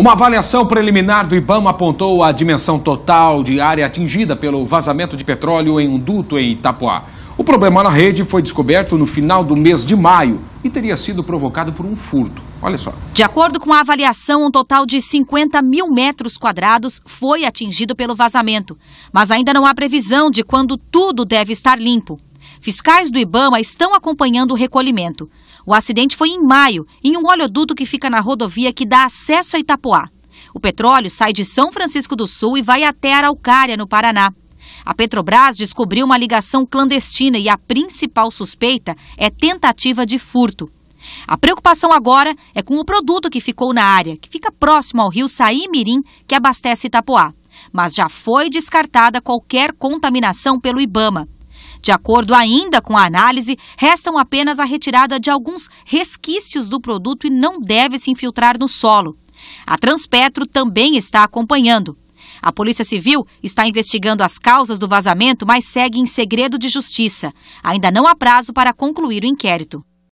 Uma avaliação preliminar do IBAMA apontou a dimensão total de área atingida pelo vazamento de petróleo em um duto em Itapuá. O problema na rede foi descoberto no final do mês de maio e teria sido provocado por um furto. Olha só. De acordo com a avaliação, um total de 50 mil metros quadrados foi atingido pelo vazamento. Mas ainda não há previsão de quando tudo deve estar limpo. Fiscais do Ibama estão acompanhando o recolhimento. O acidente foi em maio, em um oleoduto que fica na rodovia que dá acesso a Itapoá. O petróleo sai de São Francisco do Sul e vai até Araucária, no Paraná. A Petrobras descobriu uma ligação clandestina e a principal suspeita é tentativa de furto. A preocupação agora é com o produto que ficou na área, que fica próximo ao rio Saimirim, que abastece Itapoá. Mas já foi descartada qualquer contaminação pelo Ibama. De acordo ainda com a análise, restam apenas a retirada de alguns resquícios do produto e não deve se infiltrar no solo. A Transpetro também está acompanhando. A Polícia Civil está investigando as causas do vazamento, mas segue em segredo de justiça. Ainda não há prazo para concluir o inquérito.